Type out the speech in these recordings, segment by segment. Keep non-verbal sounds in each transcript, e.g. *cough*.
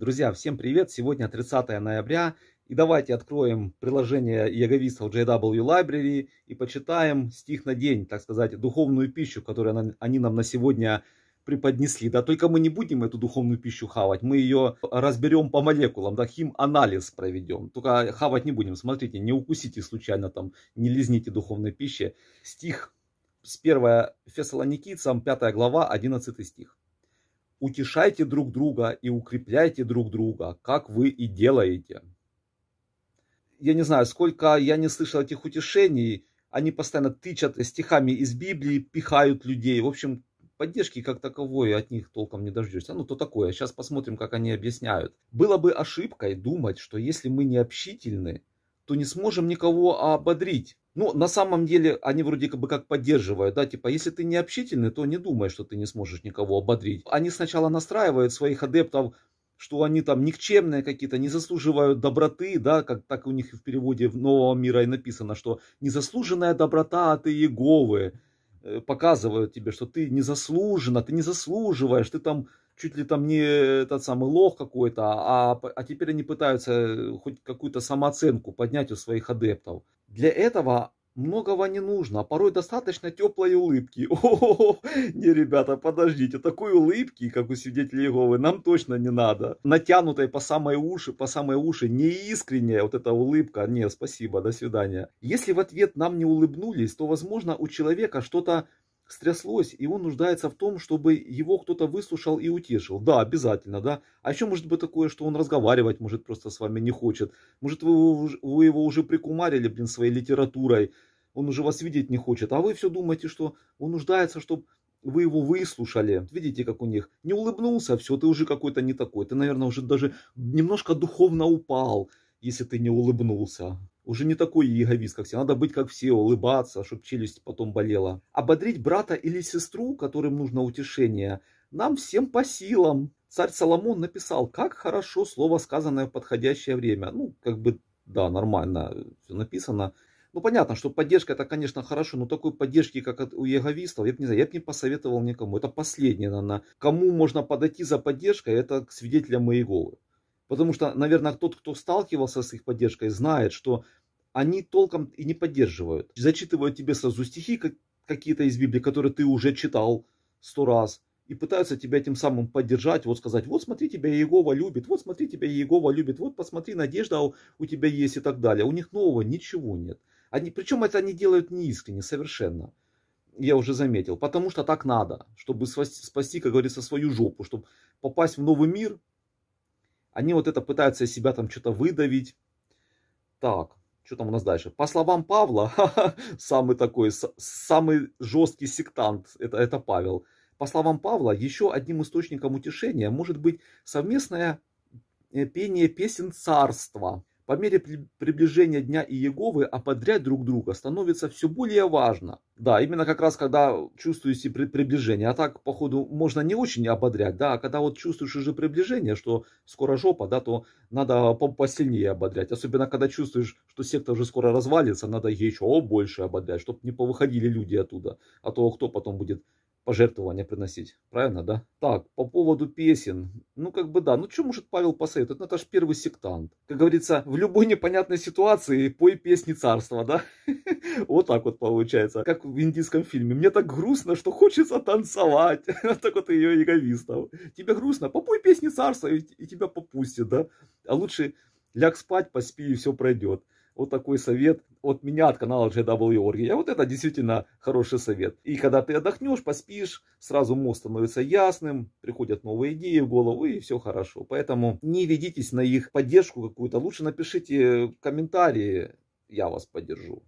Друзья, всем привет! Сегодня 30 ноября. И давайте откроем приложение яговистов JW Library и почитаем стих на день, так сказать, духовную пищу, которую они нам на сегодня преподнесли. Да только мы не будем эту духовную пищу хавать, мы ее разберем по молекулам, да, хим-анализ проведем. Только хавать не будем, смотрите, не укусите случайно там, не лизните духовной пищи. Стих с 1 Фессалоникийцам, 5 глава, 11 стих утешайте друг друга и укрепляйте друг друга, как вы и делаете. Я не знаю, сколько я не слышал этих утешений. Они постоянно тычат стихами из Библии, пихают людей. В общем, поддержки как таковой от них толком не дождешься. Ну, то такое. Сейчас посмотрим, как они объясняют. Было бы ошибкой думать, что если мы не общительны, то не сможем никого ободрить. Ну, на самом деле, они вроде как бы как поддерживают, да, типа, если ты не общительный, то не думай, что ты не сможешь никого ободрить. Они сначала настраивают своих адептов, что они там никчемные какие-то, не заслуживают доброты, да, как так у них в переводе в Нового мира и написано, что незаслуженная доброта а ты Иеговы э, показывают тебе, что ты незаслуженно, ты не заслуживаешь, ты там чуть ли там не тот самый лох какой-то, а, а, а теперь они пытаются э, хоть какую-то самооценку поднять у своих адептов. Для этого многого не нужно, а порой достаточно теплой улыбки. *laughs* О, не, ребята, подождите, такой улыбки, как у свидетелей Иеговы, нам точно не надо. Натянутой по самые уши, по самые уши, неискренняя вот эта улыбка, не, спасибо, до свидания. Если в ответ нам не улыбнулись, то, возможно, у человека что-то стряслось, и он нуждается в том, чтобы его кто-то выслушал и утешил. Да, обязательно, да. А еще может быть такое, что он разговаривать, может, просто с вами не хочет. Может, вы его, вы его уже прикумарили, блин, своей литературой. Он уже вас видеть не хочет. А вы все думаете, что он нуждается, чтобы вы его выслушали. Видите, как у них. Не улыбнулся, все, ты уже какой-то не такой. Ты, наверное, уже даже немножко духовно упал, если ты не улыбнулся. Уже не такой яговист, как все. Надо быть как все, улыбаться, чтобы челюсть потом болела. Ободрить брата или сестру, которым нужно утешение, нам всем по силам. Царь Соломон написал, как хорошо слово, сказанное в подходящее время. Ну, как бы, да, нормально все написано. Ну, понятно, что поддержка это, конечно, хорошо, но такой поддержки, как от, у яговистов, я бы не знаю, я бы не посоветовал никому. Это последнее, наверное. Кому можно подойти за поддержкой, это к свидетелям Иеговы. Потому что, наверное, тот, кто сталкивался с их поддержкой, знает, что они толком и не поддерживают. Зачитывают тебе сразу стихи какие-то из Библии, которые ты уже читал сто раз, и пытаются тебя тем самым поддержать, вот сказать, вот смотри, тебя Иегова любит, вот смотри, тебя Иегова любит, вот посмотри, надежда у, у тебя есть и так далее. У них нового ничего нет. Они, причем это они делают неискренне совершенно. Я уже заметил. Потому что так надо, чтобы спасти, как говорится, свою жопу, чтобы попасть в новый мир, они вот это пытаются из себя там что-то выдавить. Так, что там у нас дальше? По словам Павла, *laughs* самый такой, самый жесткий сектант, это, это Павел. По словам Павла, еще одним источником утешения может быть совместное э, пение песен царства. По мере приближения Дня и Еговы ободрять друг друга становится все более важно. Да, именно как раз когда чувствуете приближение. А так, походу, можно не очень ободрять, да, а когда вот чувствуешь уже приближение, что скоро жопа, да, то надо посильнее ободрять. Особенно, когда чувствуешь, что секта уже скоро развалится, надо еще больше ободрять, чтобы не повыходили люди оттуда. А то кто потом будет пожертвования приносить. Правильно, да? Так, по поводу песен. Ну, как бы да. Ну, что может Павел посоветовать? Ну, это же первый сектант. Как говорится, в любой непонятной ситуации пой песни царства, да? *laughs* Вот так вот получается. Как в индийском фильме. Мне так грустно, что хочется танцевать. *laughs* Так вот ее эговистов. Тебе грустно? Попой песни царства, и тебя попустят, да? А лучше ляг спать, поспи, и все пройдет вот такой совет от меня, от канала GW Org. вот это действительно хороший совет. И когда ты отдохнешь, поспишь, сразу мозг становится ясным, приходят новые идеи в голову и все хорошо. Поэтому не ведитесь на их поддержку какую-то. Лучше напишите комментарии, я вас поддержу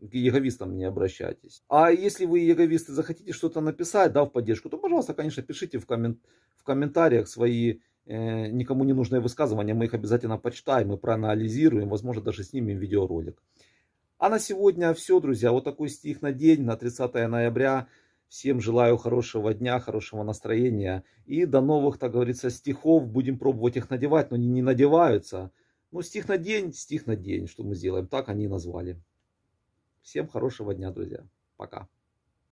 к яговистам не обращайтесь. А если вы, яговисты, захотите что-то написать, да, в поддержку, то, пожалуйста, конечно, пишите в, коммен... в комментариях свои Э, никому не нужные высказывания, мы их обязательно почитаем и проанализируем, возможно, даже снимем видеоролик. А на сегодня все, друзья. Вот такой стих на день, на 30 ноября. Всем желаю хорошего дня, хорошего настроения. И до новых, так говорится, стихов. Будем пробовать их надевать, но они не надеваются. Ну, стих на день, стих на день, что мы сделаем. Так они назвали. Всем хорошего дня, друзья. Пока.